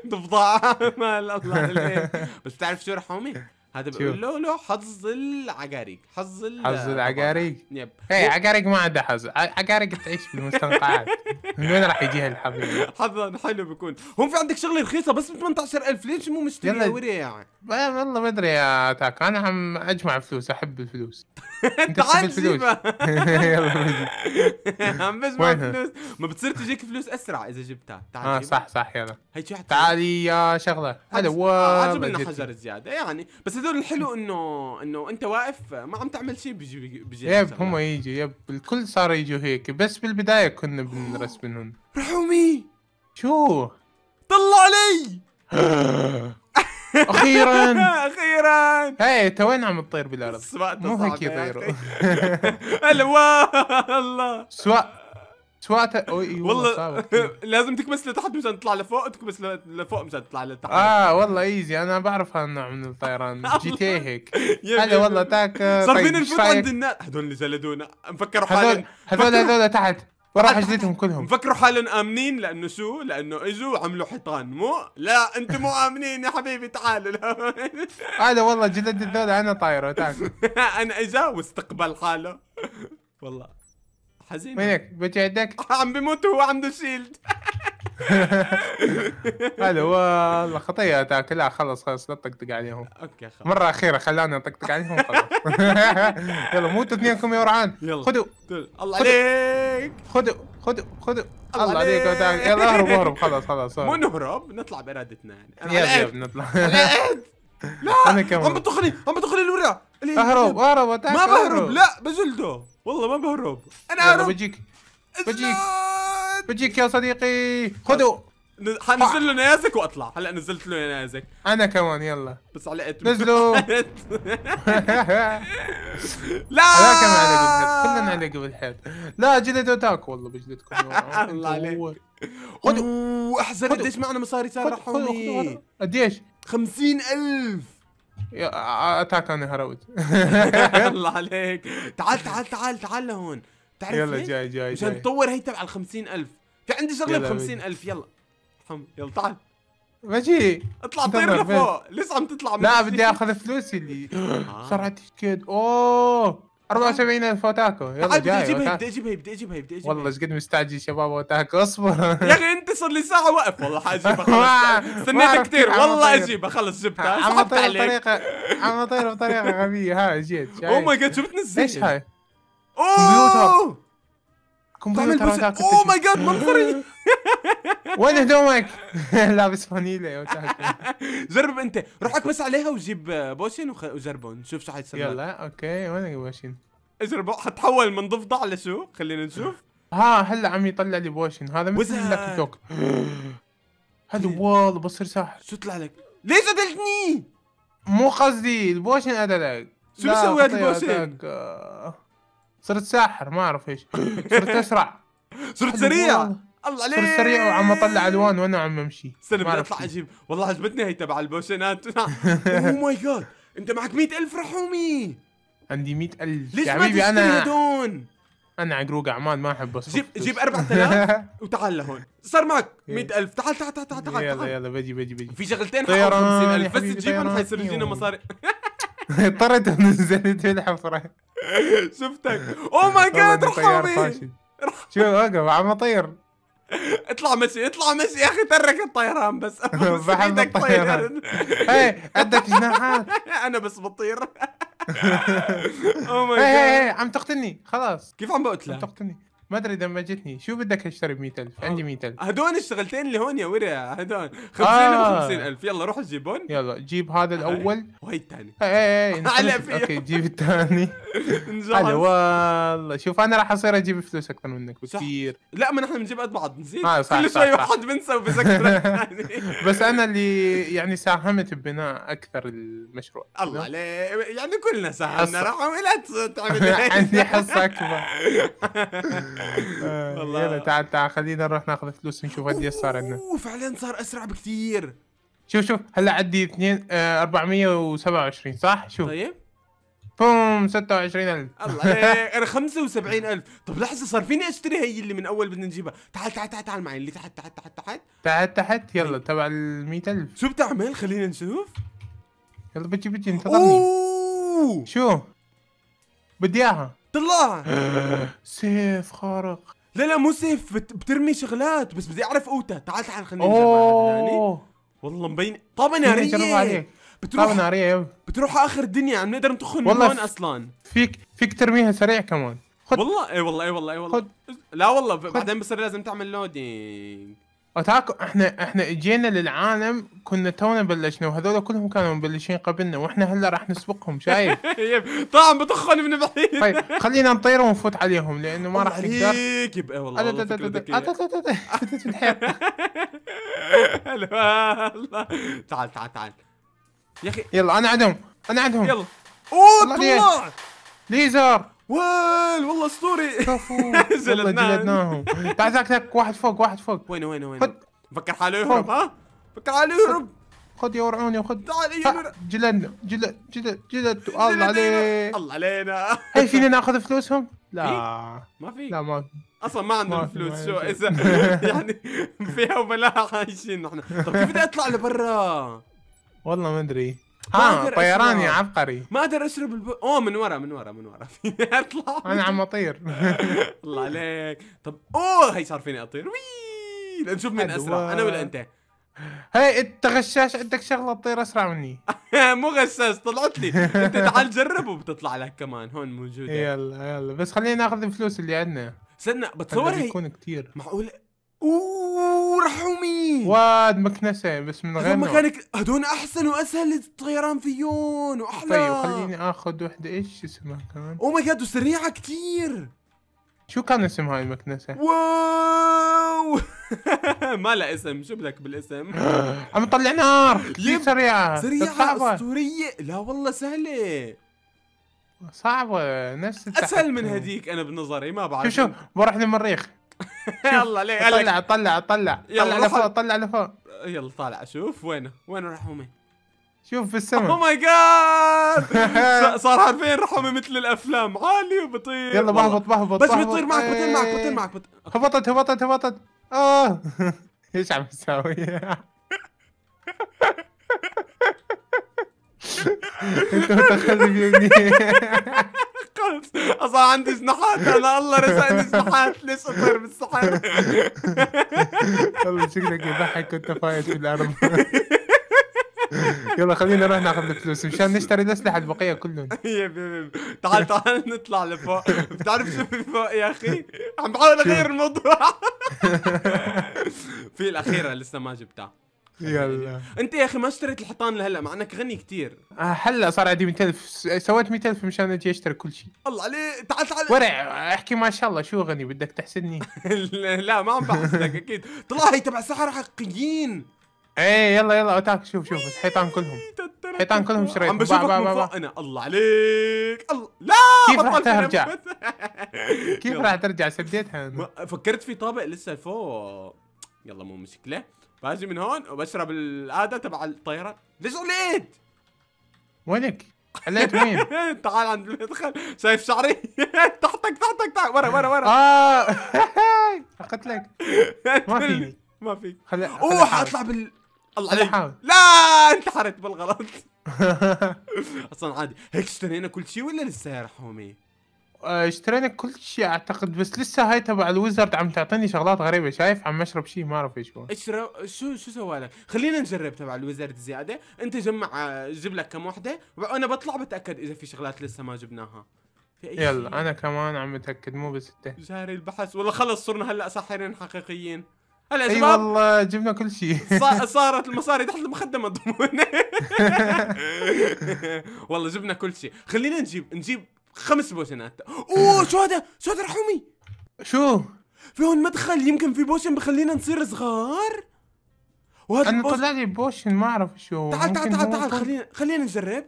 ضفدع مال الله بس تعرف شو رحومي هذا بيقول له له حظ العقاريق حظ ال حظ العقاريق يب اي عقاريق ما عنده حظ عقاريق تعيش بالمستنقعات من وين راح يجيها الحظ حظا حلو بيكون هم في عندك شغله رخيصه بس ب 18000 ليش مو مشتريها يعني والله ما ادري يا تاك انا عم اجمع فلوس احب الفلوس تعال سيبها يلا عم بجمع فلوس ما بتصير تجيك فلوس اسرع اذا جبتها تعال اه صح صح يلا هي تعالي يا شغله هذا عجبنا حجر زياده يعني بس هذول الحلو انه انه انت واقف ما عم تعمل شيء بيجي بيجي يب هم يجوا يب الكل صار يجوا هيك بس بالبدايه كنا بنرس منهم رحومي شو طلع علي اخيرا اخيرا هاي انت وين عم تطير بالارض؟ مو هيك يطيروا هلا والله سواء سواء إيه، والله لازم تكبس لتحت مشان تطلع لفوق تكبس لفوق مشان تطلع لتحت اه والله ايزي انا بعرف هالنوع من الطيران جي تي إيه هيك هذا والله تاك آه، طيب، صار فينا نفوت عند الناس هذول اللي زلدونا مفكروا حالهم هذول هذول تحت وراح حجزتهم كلهم مفكروا حالهم امنين لانه شو؟ لانه اجوا وعملوا حيطان مو؟ لا انتم مو امنين يا حبيبي تعالوا هذا والله جلد الذولة انا طايره تاك انا اجا واستقبل حاله والله حزين وينك بتعدك عم بموت وهو عنده شيلد هذا والله تاعك لا خلص خلص لا تطقطق عليهم اوكي خلص مره اخيره خلانا نطقطق عليهم خلاص يلا موتوا اثنينكم يا ورعان يلا خذوا الله عليك خذوا خذوا خذوا الله عليك يلا اهرب اهرب خلاص خلاص مو نهرب نطلع بارادتنا يعني يلا نطلع لا انا كمان عم بتخني عم بتخني الورع اهرب اهرب ما بهرب لا بجلده والله ما بهرب انا اهرب بجيك بجيك بجيك يا صديقي خذوا حنزل له نازك واطلع هلا نزلت له نازك انا كمان يلا بس علقت نزلوا لا كمان علق بالحيط كلنا علق بالحيط لا جلد اوتاكو والله بجلدكم الله عليك خذوا احزن قديش معنا مصاري صار رحمني قديش 50000 اتاك انا هروت الله عليك تعال تعال تعال تعال لهون تعرف يلا جاي جاي مشان تطور هي تبع ال 50000 في عندي شغله ب 50000 يلا ارحم يلا تعال ماشي اطلع طير لفوق لسه عم تطلع لا بدي اخذ فلوسي اللي سرعة كد اوه 74000 اوتاكو يلا جاي بدي اجيبها بدي اجيبها بدي اجيبها بدي اجيبها والله ايش قد مستعجل شباب اوتاكو اصبر يا اخي انت صار لي ساعه واقف والله حاجيبها خلص استنيت كثير والله اجيبها خلص جبتها عم طير بطريقه عم طير بطريقه غبيه ها جيت او ماي جاد شو بتنزل ايش هاي؟ اوه كمبيوتر كمبيوتر اوه ماي جاد منظري وين هدومك؟ لابس فانيلة جرب انت روح اكبس عليها وجيب بوشن وجربهم نشوف شو حيصير يلا اوكي وين بوشن؟ اجرب حتحول من ضفدع لشو؟ خلينا نشوف ها هلا عم يطلع لي بوشن هذا مثل لك توك هذا والله بصير ساحر شو طلع لك؟ ليش قتلتني؟ مو قصدي البوشن قتلك شو بسوي هذا البوشن؟ صرت ساحر ما اعرف ايش صرت اسرع صرت سريع الله عليك صرت سريع وعم اطلع الوان وانا عم امشي استنى بدي اطلع اجيب والله عجبتني هي تبع البوشنات او ماي جاد انت معك مئة ألف رحومي عندي مئة ألف ليش ما تشتري أنا... هدون انا عقروق اعمال ما احب اصرف جيب جيب 4000 وتعال لهون صار معك 100000 تعال تعال تعال تعال تعال يلا يلا بجي بجي بجي في شغلتين حاول 50000 بس تجيبهم حيصير يجينا مصاري اضطريت نزلت في الحفره شفتك اوه ماي جاد رحومي شوف اوقف عم اطير اطلع مسي اطلع مسي يا اخي ترك الطيران بس بحب طير هي عندك جناحات إيه، انا بس بطير اوه ماي جاد عم تقتلني خلاص كيف عم بقتلك؟ عم تقتلني ما ادري دمجتني شو بدك اشتري ب 100000 عندي 100000 هدول الشغلتين اللي هون يا ورع هدول 50 و 50000 يلا روح جيبهم يلا جيب هذا الاول وهي الثاني اي اي على فيه اوكي جيب الثاني هلا والله شوف انا راح اصير اجيب فلوس اكثر منك بكثير لا ما نحن بنجيب قد بعض نزيد آه صح كل شوي واحد بنسى وبسكر بس انا اللي يعني ساهمت ببناء اكثر المشروع الله عليك يعني كلنا ساهمنا راح لا تعمل عندي حصه اكبر آه، يلا تعال تعال خلينا نروح ناخذ فلوس نشوف قد ايش صار عندنا فعلا صار اسرع بكثير شوف شوف هلا عندي 2 427 آه، صح شوف طيب بوم 26000 الله إيه، إيه، انا 75000 طب لحظه صار فيني اشتري هي اللي من اول بدنا نجيبها تعال تعال تعال تعال معي اللي تحت تحت تحت تحت تحت تحت يلا طيب. تبع ال 100000 شو بتعمل خلينا نشوف يلا بتجي بتجي انتظرني أوه. شو بدي اياها طلعها سيف خارق لا لا مو سيف بترمي شغلات بس بدي اعرف اوتا تعال تعال خلينا نجربها والله مبين طابه ناريه بتروح طابه ناريه بتروح اخر الدنيا عم نقدر نتخن من هون اصلا فيك فيك ترميها سريع كمان خد والله اي والله اي والله اي والله لا والله بعدين بصير لازم تعمل لودينج اتاكو احنا احنا اجينا للعالم كنا تونا بلشنا وهذول كلهم كانوا مبلشين قبلنا واحنا هلا راح نسبقهم شايف؟ طعم بدخن من بعيد طيب خلينا نطير ونفوت عليهم لانه ما راح نقدر هيك يبقى والله والله تعال تعال تعال يا اخي يلا انا عندهم انا عندهم يلا اوه طلع ليزر ويل والله اسطوري نزل جلدناهم تعال تعال تعال واحد فوق واحد فوق وينه وينه وينه فكر حاله يهرب ها فكر حاله يهرب خذ يا ورعوني وخذ تعال جلدنا جلد جلد جلد الله عليك الله علينا هل فينا ناخذ فلوسهم؟ لا ما في لا ما اصلا ما عندهم فلوس شو اذا يعني فيها وبلاها عايشين نحن طيب كيف بدي اطلع لبرا؟ والله ما ادري ها يا عبقري ما اقدر اشرب الب... اوه من ورا من ورا من ورا فيني اطلع انا عم اطير الله عليك طب اوه هي صار فيني اطير وي نشوف مين اسرع انا ولا انت هاي انت غشاش عندك شغله تطير اسرع مني مو غشاش طلعت لي انت تعال جرب وبتطلع لك كمان هون موجوده يلا يلا بس خلينا ناخذ الفلوس اللي عندنا استنى بتصور هي يكون كثير معقول اوه مكنسين واد مكنسين بس من غير مكانك هذون احسن واسهل الطيران فيون واحلى طيب خليني اخذ وحده ايش اسمها كمان او oh ماي جاد وسريعه كثير شو كان اسم هاي المكنسه؟ واو ما لها اسم شو بدك بالاسم؟ عم تطلع نار كثير سريعه سريعه اسطوريه لا والله سهله صعبة نفس اسهل من هذيك انا بنظري ما بعرف شوف شوف بروح للمريخ يلا ليه طلع طلع طلع طلع لفوق طلع لفوق يلا طالع شوف وينه وين راح مين شوف في السماء او ماي جاد صار عارفين راحوا مثل الافلام عالي وبطير يلا بهبط بهبط بس بيطير معك بطير معك بطير إيه. معك هبطت هبطت هبطت اه ايش عم تسوي انت متخلف يا ابني خلص اصلا عندي جناحات انا الله رزقني جناحات ليش اطير بالسحاب والله شكلك بضحك وانت فايت في الارض يلا خلينا نروح ناخذ الفلوس مشان نشتري الاسلحه البقيه كلهم يب يب تعال تعال نطلع لفوق بتعرف شو في فوق يا اخي عم بحاول اغير الموضوع في الاخيره لسه ما جبتها يلا انت يا اخي ما اشتريت الحيطان لهلا مع انك غني كثير آه، هلا صار عندي الف سويت الف مشان اجي اشتري كل شيء الله عليه تعال تعال ورع احكي ما شاء الله شو غني بدك تحسدني لا ما عم بحسدك اكيد طلع هي تبع سحر حقيقيين ايه يلا يلا اوتاك شوف شوف الحيطان كلهم إيه، الحيطان كلهم شريت عم بشوفك با فوق انا الله عليك الله لا كيف رح ترجع كيف رح ترجع سديتها انا فكرت في طابق لسه فوق يلا مو مشكله باجي من هون وبشرب الاده تبع الطيران ليش قلقت؟ وينك؟ قلقت وينك قلقت مين؟ تعال عند المدخل شايف شعري؟ تحتك تحتك تحت ورا ورا ورا اه فقت لك ما فيني ما فيك اوه حاطلع بال الله عليك لا انتحرت بالغلط اصلا عادي هيك اشترينا كل شيء ولا لسه يا رحومي؟ آه، اشترينا كل شيء اعتقد بس لسه هاي تبع الويزرد عم تعطيني شغلات غريبه شايف عم اشرب شيء ما اعرف ايش هو اشرب شو شو سوى لك خلينا نجرب تبع الويزرد زياده انت جمع آه، جيب لك كم وحده وانا بطلع بتاكد اذا في شغلات لسه ما جبناها يلا شيء. انا كمان عم بتاكد مو بس انت جاري البحث والله خلص صرنا هلا ساحرين حقيقيين هلا يا شباب اي والله جبنا كل شيء صارت المصاري تحت المخدمه ضمونه والله جبنا كل شيء خلينا نجيب نجيب خمس بوشنات اوه شو هذا شو هذا رحومي شو؟ في هون مدخل يمكن في بوشن بخلينا نصير صغار وهذا انا البوشن... طلع لي بوشن ما اعرف شو تعال تعال تعال تعال خلينا خلينا نجرب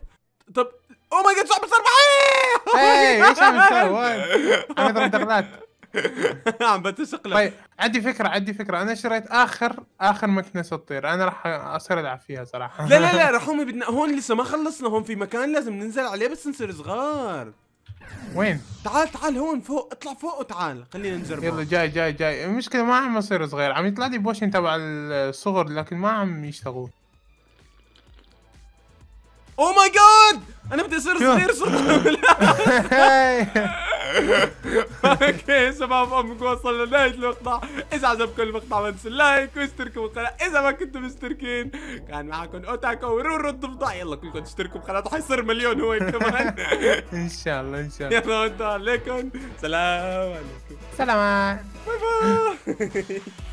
طب او ماي جاد صعب صار إيه، معي إيه، ايش عم يصير وين؟ عم يضرب دغلات عم بتسق طيب عندي فكره عندي فكره انا شريت اخر اخر مكنسه تطير انا راح اصير العب فيها صراحه لا لا لا رحومي بدنا هون لسه ما خلصنا هون في مكان لازم ننزل عليه بس نصير صغار وين؟ تعال تعال هون فوق اطلع فوق وتعال خلينا نجرب يلا جاي جاي جاي المشكلة ما عم يصير صغير عم يطلع لي بوشن تبع الصغر لكن ما عم يشتغل او ماي جاد انا بدي اصير صغير صرت اوكي شباب امك وصلنا لنهايه المقطع اذا عجبكم المقطع ما تنسوا اللايك واشتركوا بالقناه اذا ما كنتم مشتركين كان معكم اوتاكو ورورو الضفدع يلا كلكم تشتركوا بالقناة حيصير مليون هو كمان ان شاء الله ان شاء الله يلا انتوا عليكم سلام عليكم سلام باي باي